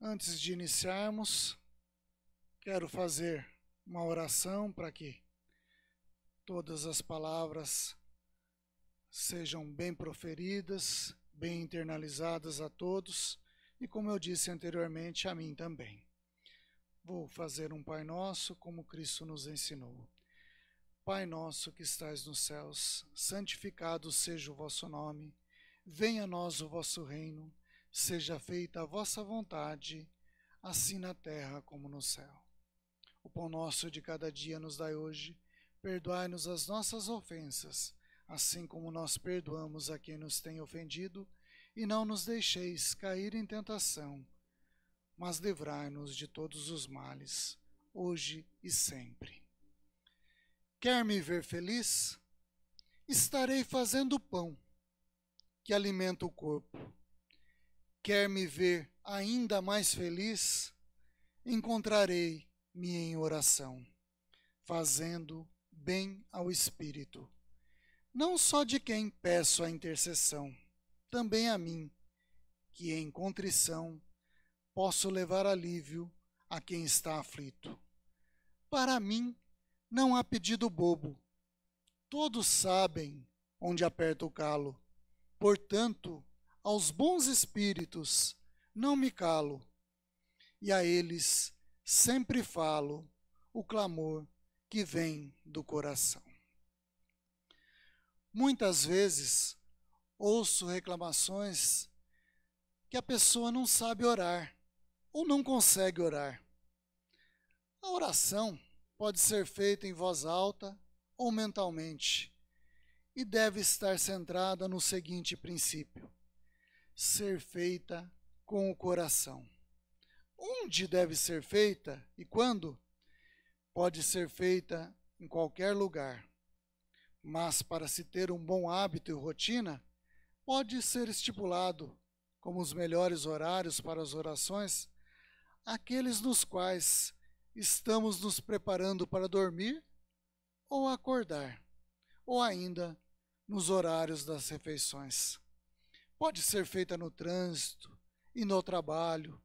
Antes de iniciarmos, quero fazer uma oração para que todas as palavras sejam bem proferidas, bem internalizadas a todos e, como eu disse anteriormente, a mim também. Vou fazer um Pai Nosso como Cristo nos ensinou. Pai nosso que estais nos céus, santificado seja o vosso nome, venha a nós o vosso reino seja feita a vossa vontade, assim na terra como no céu. O pão nosso de cada dia nos dai hoje, perdoai-nos as nossas ofensas, assim como nós perdoamos a quem nos tem ofendido, e não nos deixeis cair em tentação, mas livrai-nos de todos os males, hoje e sempre. Quer me ver feliz? Estarei fazendo pão que alimenta o corpo quer me ver ainda mais feliz, encontrarei me em oração, fazendo bem ao espírito. Não só de quem peço a intercessão, também a mim, que em contrição posso levar alívio a quem está aflito. Para mim não há pedido bobo. Todos sabem onde aperta o calo. Portanto, aos bons espíritos não me calo, e a eles sempre falo o clamor que vem do coração. Muitas vezes ouço reclamações que a pessoa não sabe orar ou não consegue orar. A oração pode ser feita em voz alta ou mentalmente e deve estar centrada no seguinte princípio: ser feita com o coração. Onde deve ser feita e quando? Pode ser feita em qualquer lugar. Mas para se ter um bom hábito e rotina, pode ser estipulado como os melhores horários para as orações aqueles nos quais estamos nos preparando para dormir ou acordar, ou ainda nos horários das refeições. Pode ser feita no trânsito e no trabalho,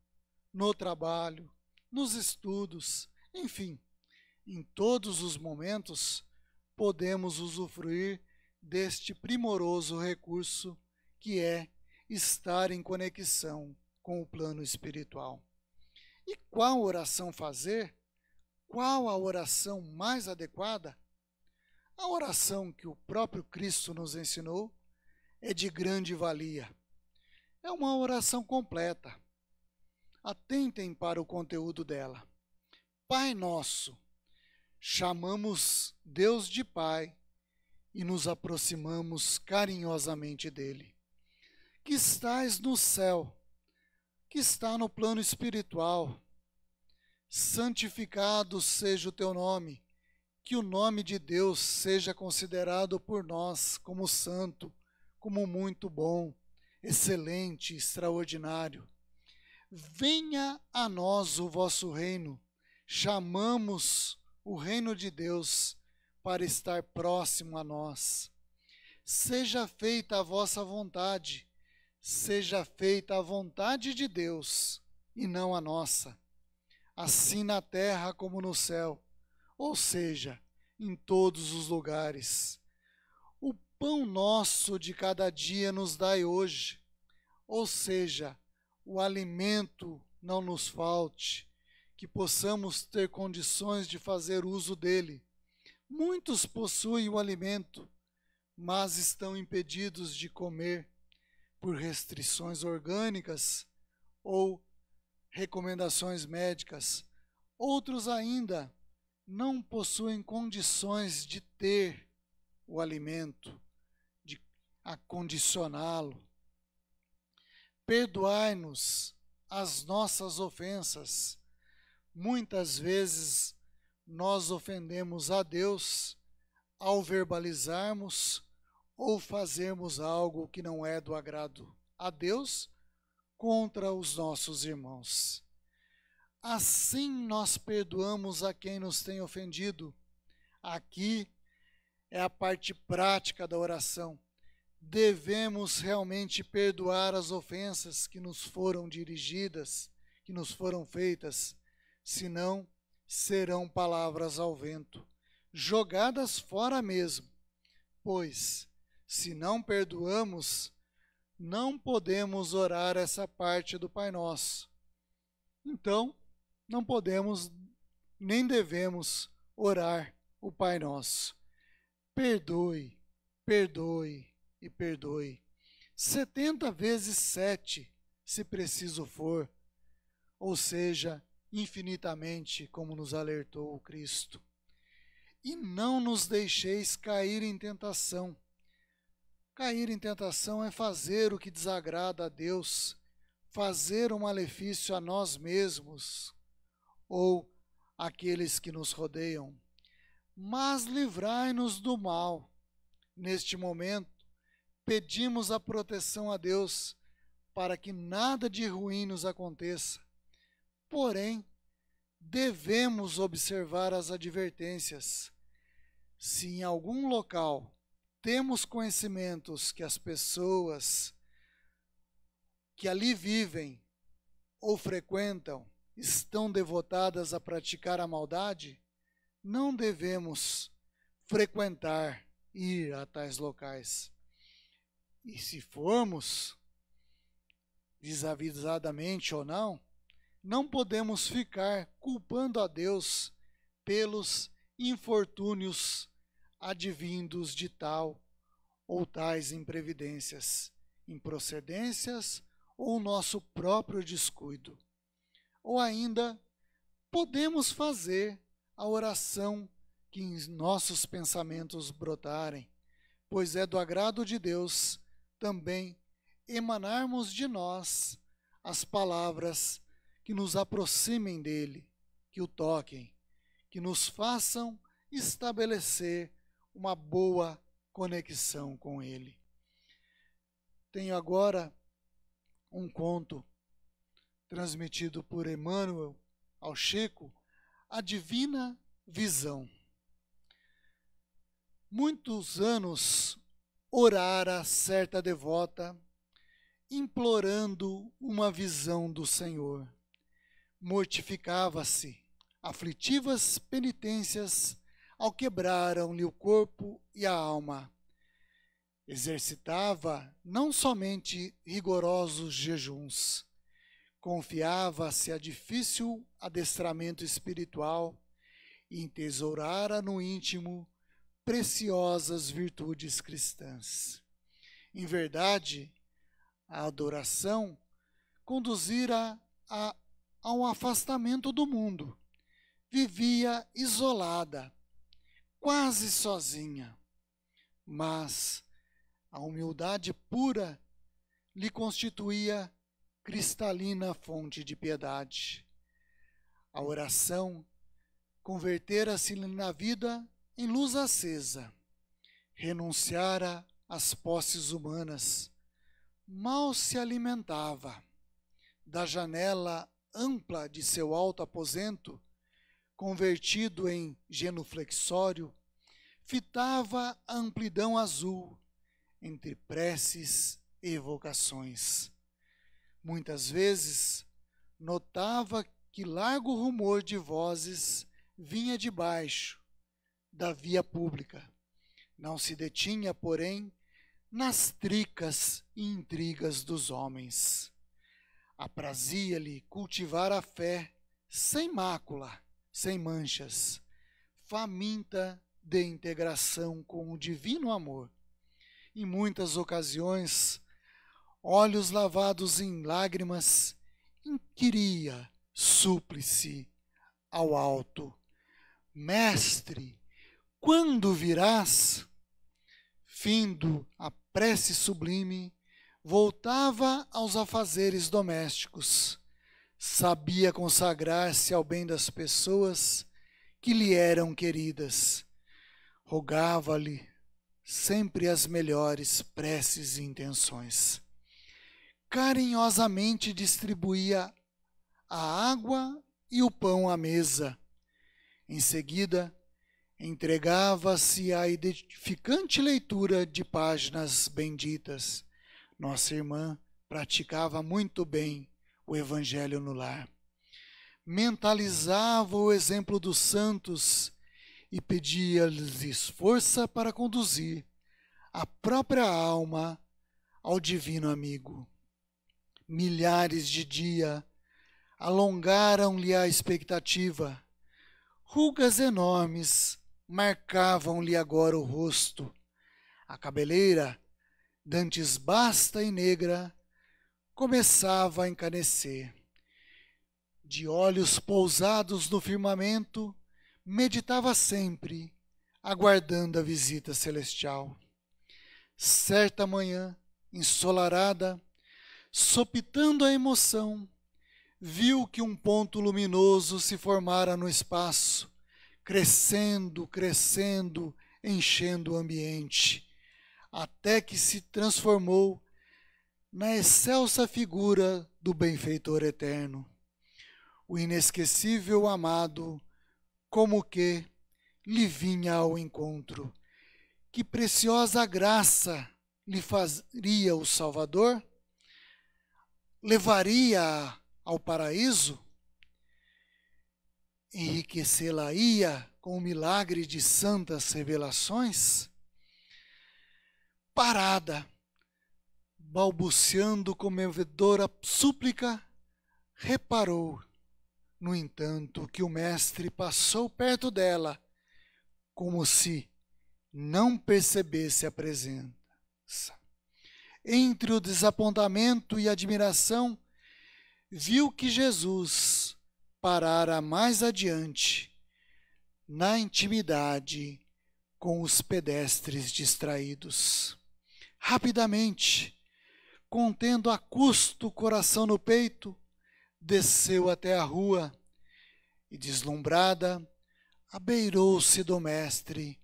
no trabalho, nos estudos, enfim, em todos os momentos podemos usufruir deste primoroso recurso que é estar em conexão com o plano espiritual. E qual oração fazer? Qual a oração mais adequada? A oração que o próprio Cristo nos ensinou é de grande valia. É uma oração completa. Atentem para o conteúdo dela. Pai Nosso, chamamos Deus de Pai e nos aproximamos carinhosamente dele. Que estás no céu, que está no plano espiritual, santificado seja o teu nome, que o nome de Deus seja considerado por nós como santo como muito bom, excelente, extraordinário. Venha a nós o vosso reino. Chamamos o reino de Deus para estar próximo a nós. Seja feita a vossa vontade, seja feita a vontade de Deus e não a nossa, assim na terra como no céu, ou seja, em todos os lugares pão nosso de cada dia nos dai hoje, ou seja, o alimento não nos falte, que possamos ter condições de fazer uso dele. Muitos possuem o alimento, mas estão impedidos de comer por restrições orgânicas ou recomendações médicas. Outros ainda não possuem condições de ter o alimento a condicioná-lo. Perdoai-nos as nossas ofensas. Muitas vezes nós ofendemos a Deus ao verbalizarmos ou fazermos algo que não é do agrado a Deus contra os nossos irmãos. Assim nós perdoamos a quem nos tem ofendido. Aqui é a parte prática da oração devemos realmente perdoar as ofensas que nos foram dirigidas, que nos foram feitas, senão serão palavras ao vento, jogadas fora mesmo. Pois, se não perdoamos, não podemos orar essa parte do Pai Nosso. Então, não podemos nem devemos orar o Pai Nosso. Perdoe, perdoe, e perdoe. Setenta vezes sete, se preciso for, ou seja, infinitamente, como nos alertou o Cristo. E não nos deixeis cair em tentação. Cair em tentação é fazer o que desagrada a Deus, fazer um malefício a nós mesmos ou àqueles que nos rodeiam. Mas livrai-nos do mal. Neste momento, pedimos a proteção a Deus para que nada de ruim nos aconteça. Porém, devemos observar as advertências. Se em algum local temos conhecimentos que as pessoas que ali vivem ou frequentam estão devotadas a praticar a maldade, não devemos frequentar ir a tais locais. E se formos, desavisadamente ou não, não podemos ficar culpando a Deus pelos infortúnios advindos de tal ou tais imprevidências, improcedências ou nosso próprio descuido. Ou ainda, podemos fazer a oração que em nossos pensamentos brotarem, pois é do agrado de Deus também emanarmos de nós as palavras que nos aproximem dele, que o toquem, que nos façam estabelecer uma boa conexão com ele. Tenho agora um conto transmitido por Emmanuel ao Chico, A Divina Visão. Muitos anos orara certa devota, implorando uma visão do Senhor. Mortificava-se, aflitivas penitências ao quebraram lhe o corpo e a alma. Exercitava não somente rigorosos jejuns, confiava-se a difícil adestramento espiritual e entesourara no íntimo preciosas virtudes cristãs. Em verdade, a adoração conduzira a, a um afastamento do mundo. Vivia isolada, quase sozinha, mas a humildade pura lhe constituía cristalina fonte de piedade. A oração convertera-se na vida em luz acesa, renunciara às posses humanas, mal se alimentava. Da janela ampla de seu alto aposento, convertido em genuflexório, fitava a amplidão azul entre preces e evocações. Muitas vezes notava que largo rumor de vozes vinha de baixo, da via pública. Não se detinha, porém, nas tricas e intrigas dos homens. Aprazia-lhe cultivar a fé sem mácula, sem manchas, faminta de integração com o divino amor. Em muitas ocasiões, olhos lavados em lágrimas, inquiria súplice ao alto: Mestre, quando virás, findo a prece sublime, voltava aos afazeres domésticos. Sabia consagrar-se ao bem das pessoas que lhe eram queridas. Rogava-lhe sempre as melhores preces e intenções. Carinhosamente distribuía a água e o pão à mesa. Em seguida, entregava-se à edificante leitura de páginas benditas. Nossa irmã praticava muito bem o Evangelho no lar. Mentalizava o exemplo dos santos e pedia-lhes força para conduzir a própria alma ao divino amigo. Milhares de dia alongaram-lhe a expectativa. Rugas enormes marcavam-lhe agora o rosto. A cabeleira, dantes basta e negra, começava a encanecer. De olhos pousados no firmamento, meditava sempre, aguardando a visita celestial. Certa manhã, ensolarada, sopitando a emoção, viu que um ponto luminoso se formara no espaço crescendo, crescendo, enchendo o ambiente, até que se transformou na excelsa figura do benfeitor eterno, o inesquecível amado, como que lhe vinha ao encontro. Que preciosa graça lhe faria o Salvador? Levaria ao paraíso? enriquecê-la-ia com o milagre de santas revelações? Parada, balbuciando comovedora súplica, reparou, no entanto, que o mestre passou perto dela, como se não percebesse a presença. Entre o desapontamento e a admiração, viu que Jesus parara mais adiante, na intimidade com os pedestres distraídos. Rapidamente, contendo a custo o coração no peito, desceu até a rua e, deslumbrada, abeirou-se do mestre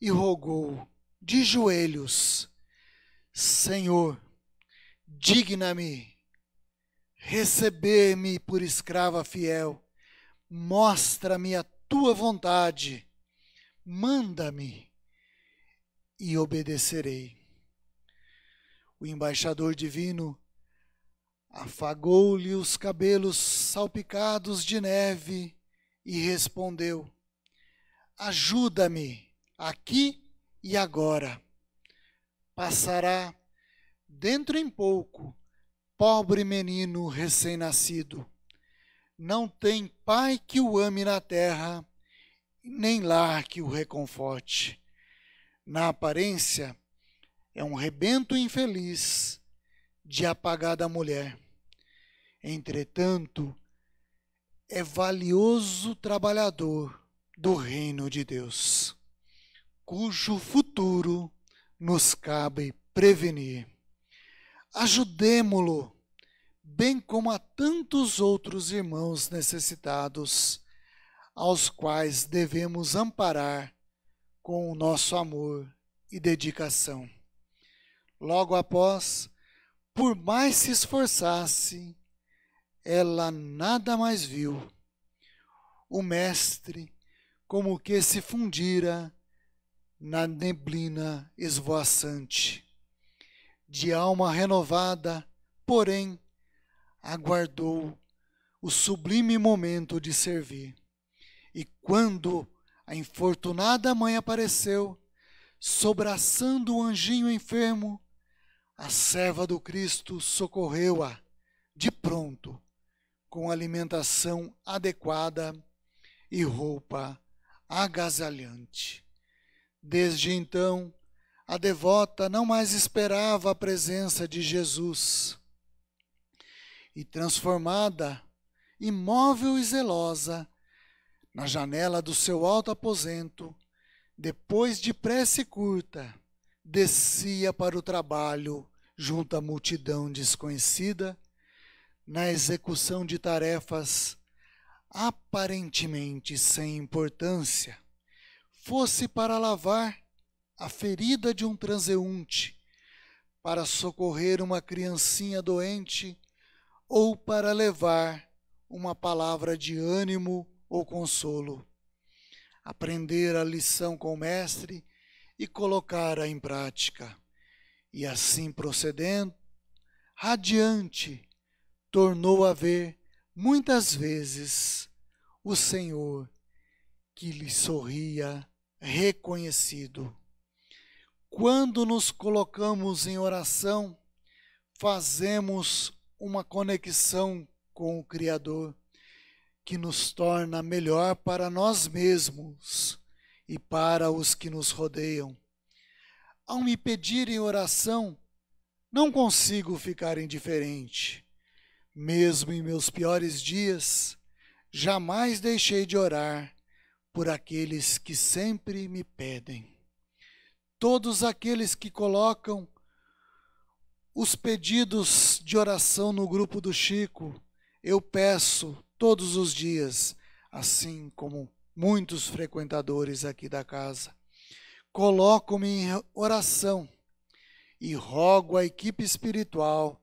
e rogou de joelhos: Senhor, digna-me Receber-me por escrava fiel, mostra-me a tua vontade, manda-me e obedecerei. O embaixador divino afagou-lhe os cabelos salpicados de neve e respondeu: Ajuda-me aqui e agora. Passará dentro em pouco pobre menino recém-nascido. Não tem pai que o ame na terra, nem lar que o reconforte. Na aparência, é um rebento infeliz de apagada mulher. Entretanto, é valioso trabalhador do reino de Deus, cujo futuro nos cabe prevenir. Ajudemo-lo bem como a tantos outros irmãos necessitados, aos quais devemos amparar com o nosso amor e dedicação. Logo após, por mais se esforçasse, ela nada mais viu. O mestre, como que se fundira na neblina esvoaçante. De alma renovada, porém, aguardou o sublime momento de servir. E quando a infortunada mãe apareceu, sobraçando o anjinho enfermo, a serva do Cristo socorreu-a de pronto, com alimentação adequada e roupa agasalhante. Desde então, a devota não mais esperava a presença de Jesus e transformada, imóvel e zelosa, na janela do seu alto aposento, depois de prece curta, descia para o trabalho junto à multidão desconhecida, na execução de tarefas aparentemente sem importância, fosse para lavar a ferida de um transeunte, para socorrer uma criancinha doente ou para levar uma palavra de ânimo ou consolo. Aprender a lição com o Mestre e colocá-la em prática. E assim procedendo, radiante, tornou a ver muitas vezes o Senhor que lhe sorria reconhecido. Quando nos colocamos em oração, fazemos uma conexão com o Criador que nos torna melhor para nós mesmos e para os que nos rodeiam. Ao me pedir em oração, não consigo ficar indiferente. Mesmo em meus piores dias, jamais deixei de orar por aqueles que sempre me pedem. Todos aqueles que colocam os pedidos de oração no grupo do Chico eu peço todos os dias, assim como muitos frequentadores aqui da casa. Coloco-me em oração e rogo à equipe espiritual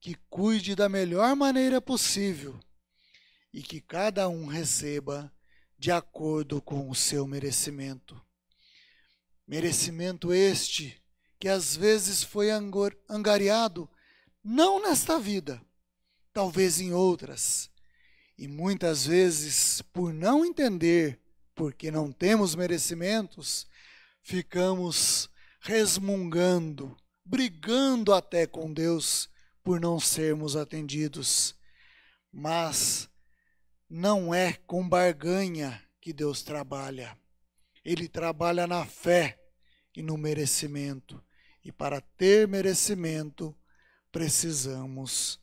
que cuide da melhor maneira possível e que cada um receba de acordo com o seu merecimento. Merecimento este que às vezes foi angariado não nesta vida, talvez em outras. E muitas vezes, por não entender, porque não temos merecimentos, ficamos resmungando, brigando até com Deus por não sermos atendidos. Mas não é com barganha que Deus trabalha. Ele trabalha na fé e no merecimento. E para ter merecimento, precisamos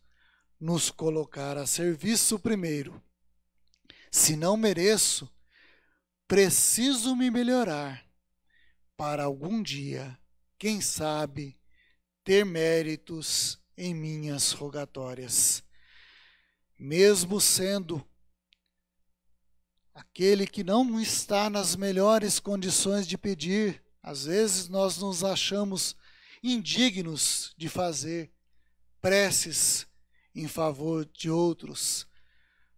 nos colocar a serviço primeiro. Se não mereço, preciso me melhorar para algum dia, quem sabe, ter méritos em minhas rogatórias. Mesmo sendo aquele que não está nas melhores condições de pedir, às vezes nós nos achamos indignos de fazer preces em favor de outros.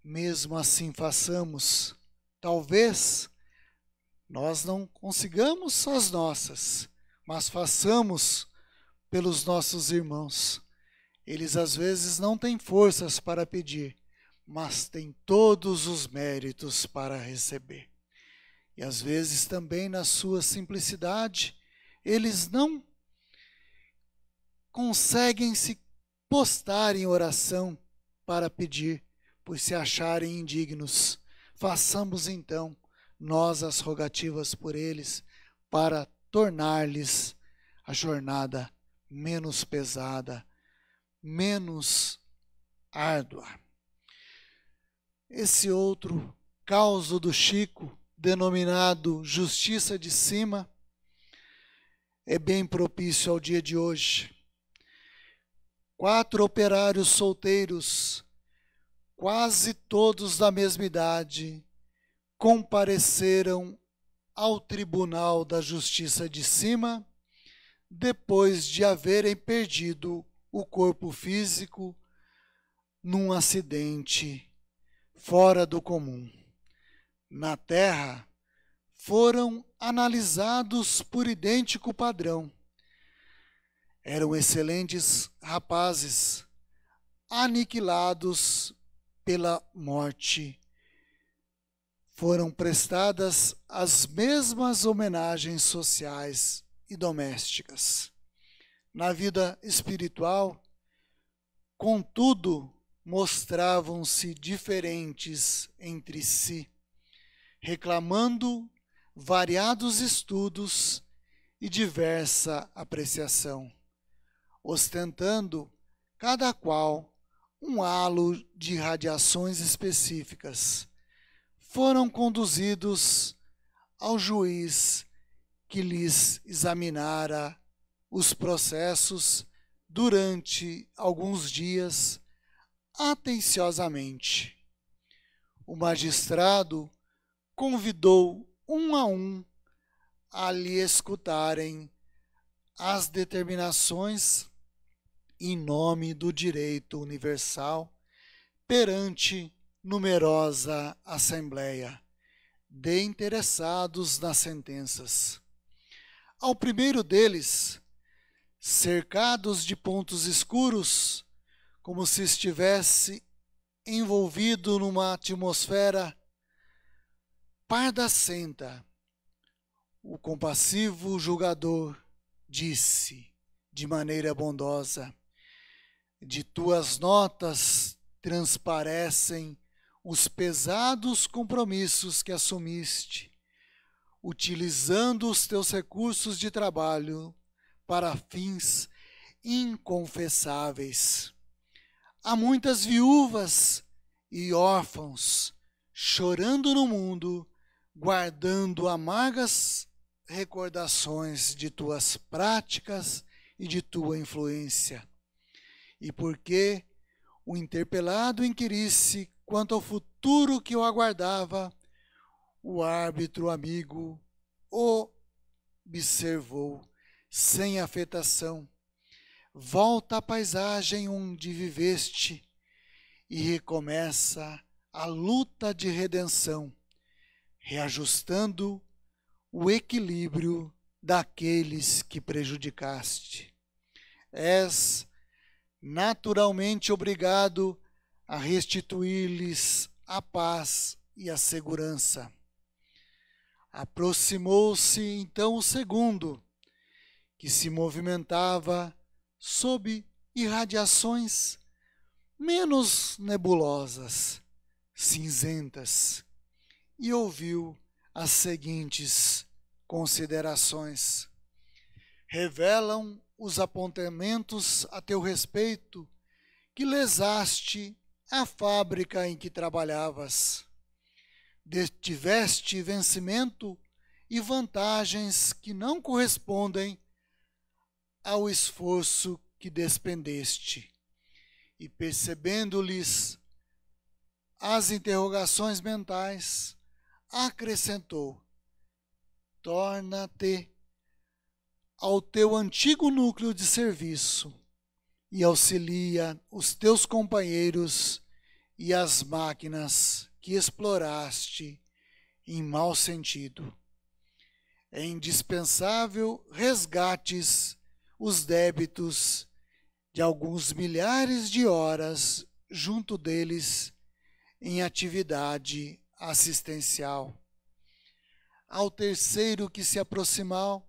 Mesmo assim, façamos. Talvez nós não consigamos as nossas, mas façamos pelos nossos irmãos. Eles às vezes não têm forças para pedir, mas têm todos os méritos para receber. E às vezes também, na sua simplicidade, eles não conseguem se postar em oração para pedir, pois se acharem indignos. Façamos então nós as rogativas por eles, para tornar-lhes a jornada menos pesada, menos árdua. Esse outro causo do Chico, denominado Justiça de Cima, é bem propício ao dia de hoje quatro operários solteiros, quase todos da mesma idade, compareceram ao Tribunal da Justiça de Cima depois de haverem perdido o corpo físico num acidente fora do comum. Na Terra, foram analisados por idêntico padrão eram excelentes rapazes, aniquilados pela morte. Foram prestadas as mesmas homenagens sociais e domésticas. Na vida espiritual, contudo, mostravam-se diferentes entre si, reclamando variados estudos e diversa apreciação ostentando cada qual um halo de radiações específicas, foram conduzidos ao juiz que lhes examinara os processos durante alguns dias atenciosamente. O magistrado convidou um a um a lhe escutarem as determinações em nome do direito universal perante numerosa assembleia de interessados nas sentenças. Ao primeiro deles, cercados de pontos escuros, como se estivesse envolvido numa atmosfera pardacenta, o compassivo julgador disse, de maneira bondosa: de tuas notas transparecem os pesados compromissos que assumiste, utilizando os teus recursos de trabalho para fins inconfessáveis. Há muitas viúvas e órfãos chorando no mundo, guardando amargas recordações de tuas práticas e de tua influência e porque o interpelado inquirisse quanto ao futuro que o aguardava, o árbitro amigo observou sem afetação. Volta à paisagem onde viveste e recomeça a luta de redenção, reajustando o equilíbrio daqueles que prejudicaste. És naturalmente obrigado a restituir-lhes a paz e a segurança. Aproximou-se então o segundo, que se movimentava sob irradiações menos nebulosas, cinzentas, e ouviu as seguintes considerações. Revelam os apontamentos a teu respeito que lesaste a fábrica em que trabalhavas. Tiveste vencimento e vantagens que não correspondem ao esforço que despendeste. E percebendo-lhes as interrogações mentais, acrescentou: Torna-te ao teu antigo núcleo de serviço e auxilia os teus companheiros e as máquinas que exploraste em mau sentido. É indispensável resgates os débitos de alguns milhares de horas junto deles em atividade assistencial. Ao terceiro que se aproximar,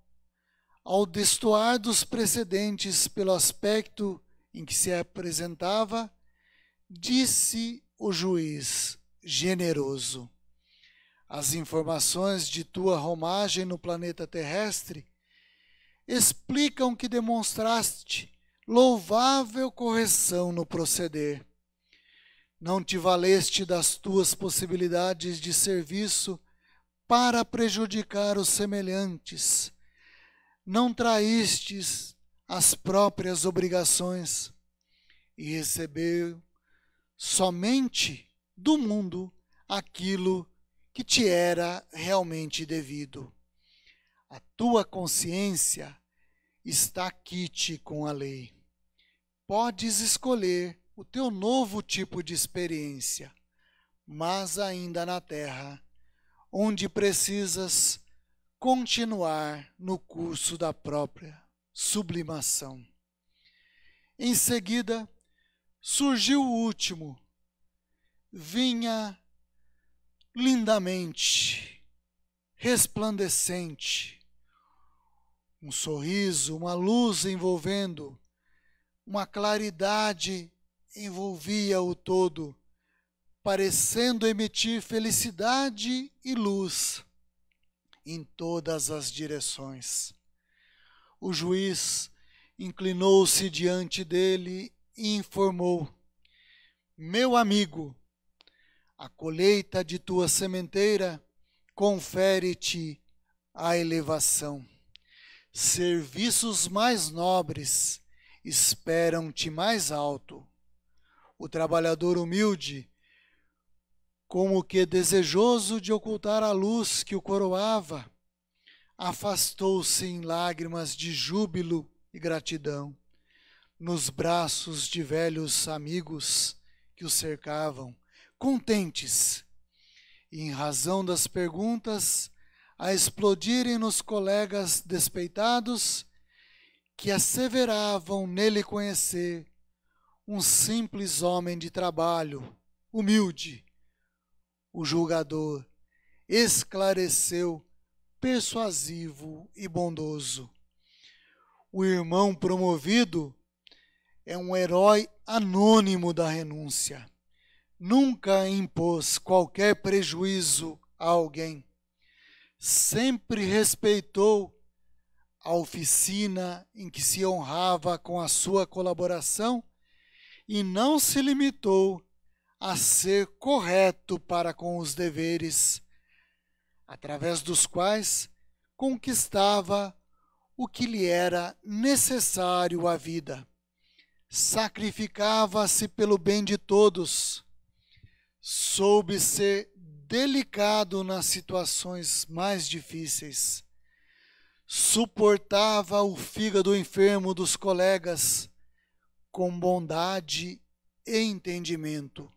ao destoar dos precedentes pelo aspecto em que se apresentava, disse o juiz generoso: As informações de tua romagem no planeta terrestre explicam que demonstraste louvável correção no proceder. Não te valeste das tuas possibilidades de serviço para prejudicar os semelhantes não traístes as próprias obrigações e recebeu somente do mundo aquilo que te era realmente devido. A tua consciência está quite com a lei. Podes escolher o teu novo tipo de experiência, mas ainda na terra, onde precisas continuar no curso da própria sublimação. Em seguida, surgiu o último. Vinha lindamente, resplandecente, um sorriso, uma luz envolvendo, uma claridade envolvia o todo, parecendo emitir felicidade e luz em todas as direções. O juiz inclinou-se diante dele e informou: Meu amigo, a colheita de tua sementeira confere-te a elevação. Serviços mais nobres esperam-te mais alto. O trabalhador humilde como que desejoso de ocultar a luz que o coroava, afastou-se em lágrimas de júbilo e gratidão, nos braços de velhos amigos que o cercavam, contentes, em razão das perguntas a explodirem nos colegas despeitados que asseveravam nele conhecer um simples homem de trabalho, humilde, o julgador, esclareceu, persuasivo e bondoso. O irmão promovido é um herói anônimo da renúncia. Nunca impôs qualquer prejuízo a alguém. Sempre respeitou a oficina em que se honrava com a sua colaboração e não se limitou a ser correto para com os deveres, através dos quais conquistava o que lhe era necessário à vida. Sacrificava-se pelo bem de todos. Soube ser delicado nas situações mais difíceis. Suportava o fígado enfermo dos colegas com bondade e entendimento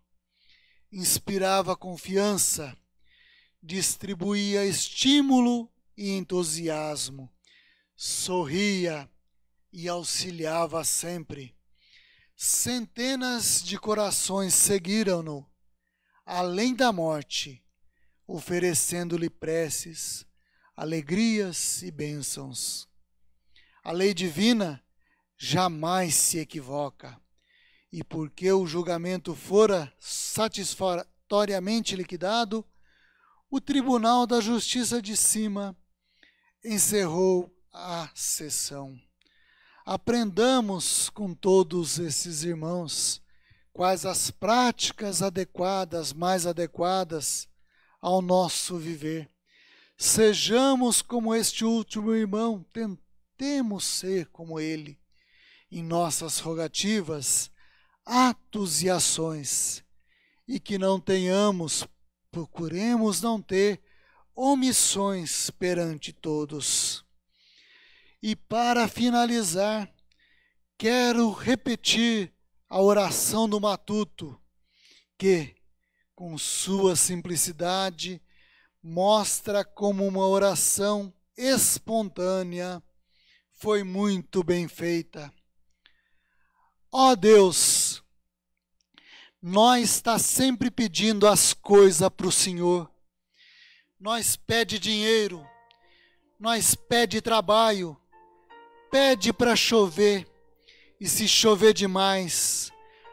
inspirava confiança, distribuía estímulo e entusiasmo, sorria e auxiliava sempre. Centenas de corações seguiram-no, além da morte, oferecendo-lhe preces, alegrias e bênçãos. A lei divina jamais se equivoca e porque o julgamento fora satisfatoriamente liquidado, o Tribunal da Justiça de Cima encerrou a sessão. Aprendamos com todos esses irmãos quais as práticas adequadas, mais adequadas ao nosso viver. Sejamos como este último irmão, tentemos ser como ele em nossas rogativas atos e ações, e que não tenhamos, procuremos não ter omissões perante todos. E para finalizar, quero repetir a oração do matuto, que, com sua simplicidade, mostra como uma oração espontânea foi muito bem feita. Ó Deus, nós está sempre pedindo as coisas para o Senhor. Nós pede dinheiro, nós pede trabalho, pede para chover. E se chover demais,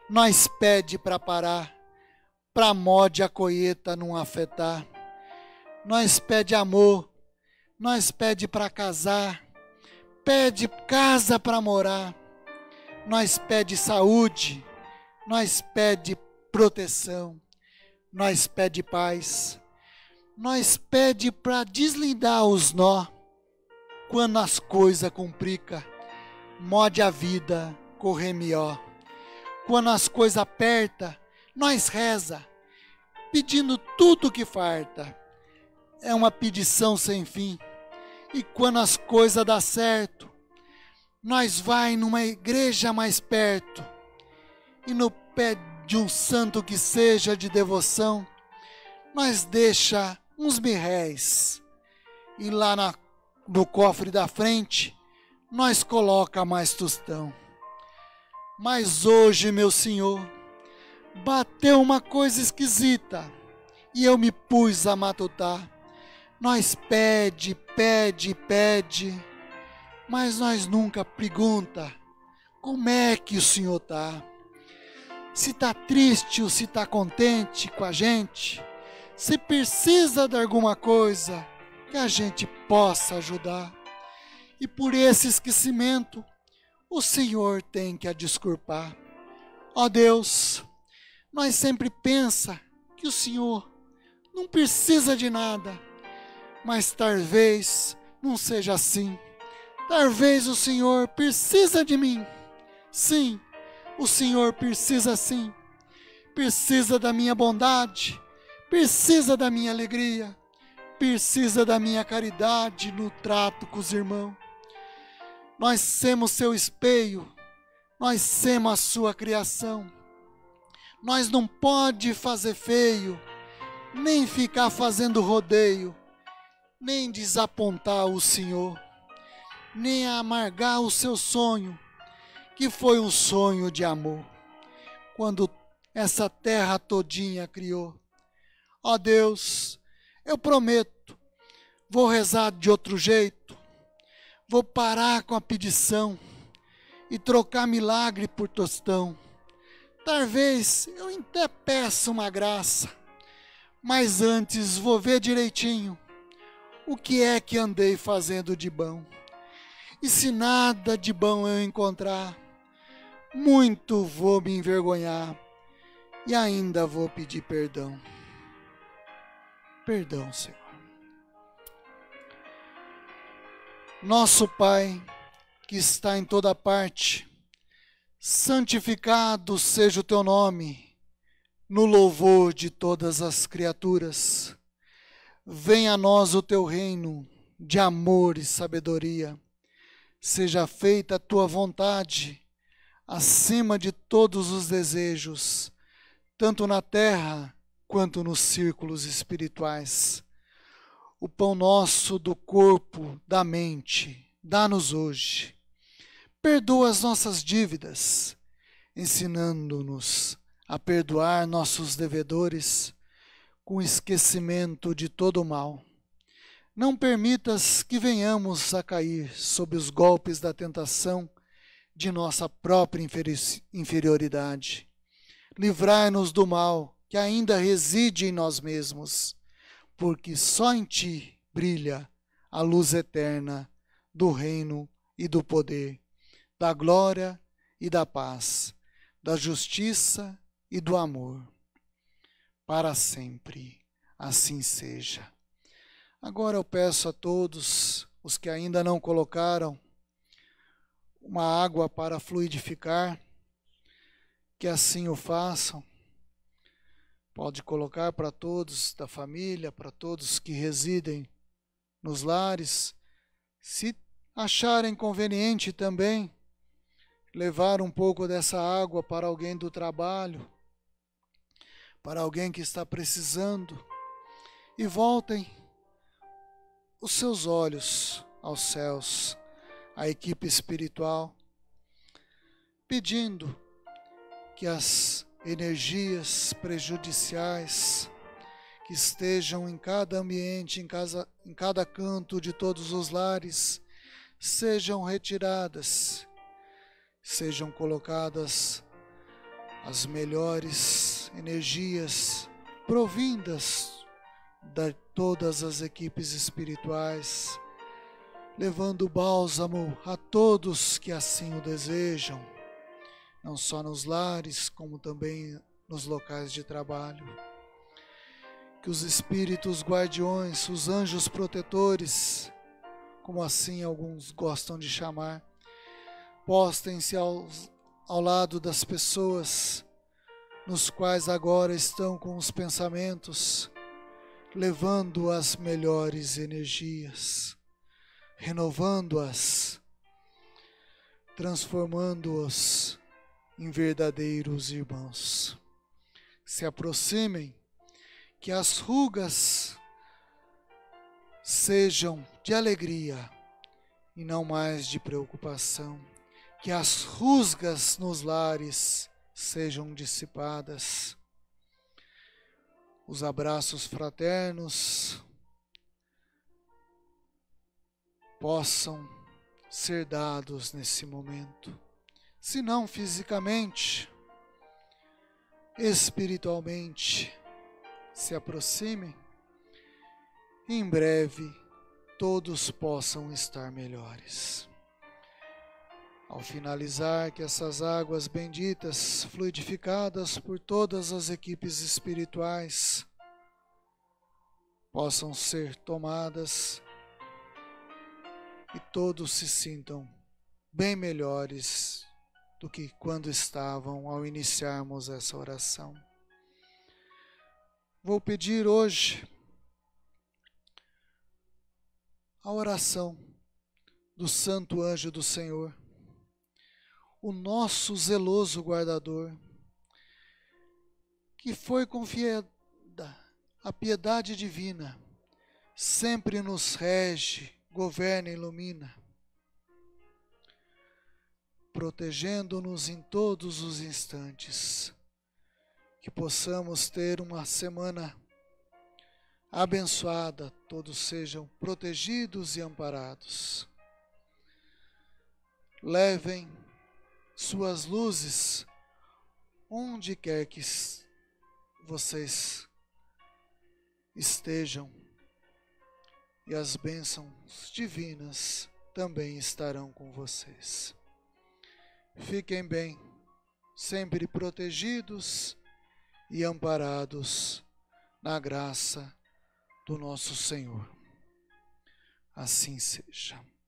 nós pede para parar, para a a colheita não afetar. Nós pede amor, nós pede para casar, pede casa para morar, nós pede saúde, nós pede proteção, nós pede paz, nós pede para deslindar os nó quando as coisas complica, mode a vida, correr melhor. Quando as coisas aperta, nós reza, pedindo tudo que farta. É uma pedição sem fim. E quando as coisas dá certo, nós vai numa igreja mais perto e no pé de um santo que seja de devoção, mas deixa uns mirréis. E lá na, no cofre da frente, nós coloca mais tostão. Mas hoje, meu senhor, bateu uma coisa esquisita e eu me pus a matutar. Nós pede, pede, pede, mas nós nunca pergunta como é que o senhor está se está triste ou se está contente com a gente, se precisa de alguma coisa que a gente possa ajudar. E por esse esquecimento, o Senhor tem que a desculpar. Ó Deus, nós sempre pensa que o Senhor não precisa de nada, mas talvez não seja assim. Talvez o Senhor precisa de mim. Sim, o Senhor precisa sim, precisa da minha bondade, precisa da minha alegria, precisa da minha caridade no trato com os irmãos. Nós somos seu espelho, nós somos a sua criação. Nós não pode fazer feio, nem ficar fazendo rodeio, nem desapontar o Senhor, nem amargar o seu sonho que foi um sonho de amor, quando essa terra todinha criou. Ó Deus, eu prometo, vou rezar de outro jeito, vou parar com a pedição e trocar milagre por tostão. Talvez eu até peça uma graça, mas antes vou ver direitinho o que é que andei fazendo de bom. E se nada de bom eu encontrar, muito vou me envergonhar e ainda vou pedir perdão. Perdão, Senhor. Nosso Pai, que está em toda parte, santificado seja o teu nome, no louvor de todas as criaturas. Venha a nós o teu reino de amor e sabedoria. Seja feita a tua vontade acima de todos os desejos, tanto na terra quanto nos círculos espirituais. O pão nosso do corpo, da mente, dá-nos hoje. Perdoa as nossas dívidas, ensinando-nos a perdoar nossos devedores com esquecimento de todo o mal. Não permitas que venhamos a cair sob os golpes da tentação de nossa própria inferioridade. Livrai-nos do mal que ainda reside em nós mesmos, porque só em Ti brilha a luz eterna do reino e do poder, da glória e da paz, da justiça e do amor. Para sempre, assim seja. Agora eu peço a todos os que ainda não colocaram uma água para fluidificar, que assim o façam. Pode colocar para todos da família, para todos que residem nos lares, se acharem conveniente também levar um pouco dessa água para alguém do trabalho, para alguém que está precisando, e voltem os seus olhos aos céus a equipe espiritual, pedindo que as energias prejudiciais que estejam em cada ambiente, em, casa, em cada canto de todos os lares, sejam retiradas, sejam colocadas as melhores energias provindas de todas as equipes espirituais levando bálsamo a todos que assim o desejam, não só nos lares, como também nos locais de trabalho. Que os espíritos guardiões, os anjos protetores, como assim alguns gostam de chamar, postem-se ao, ao lado das pessoas nos quais agora estão com os pensamentos, levando as melhores energias renovando-as, transformando-os em verdadeiros irmãos. Se aproximem, que as rugas sejam de alegria e não mais de preocupação, que as rusgas nos lares sejam dissipadas. Os abraços fraternos, possam ser dados nesse momento, se não fisicamente, espiritualmente, se aproximem, em breve todos possam estar melhores. Ao finalizar, que essas águas benditas, fluidificadas por todas as equipes espirituais, possam ser tomadas e todos se sintam bem melhores do que quando estavam ao iniciarmos essa oração. Vou pedir hoje a oração do Santo Anjo do Senhor, o nosso zeloso guardador, que foi confiada a piedade divina, sempre nos rege governa e ilumina, protegendo-nos em todos os instantes. Que possamos ter uma semana abençoada, todos sejam protegidos e amparados. Levem suas luzes onde quer que vocês estejam e as bênçãos divinas também estarão com vocês. Fiquem bem, sempre protegidos e amparados na graça do nosso Senhor. Assim seja.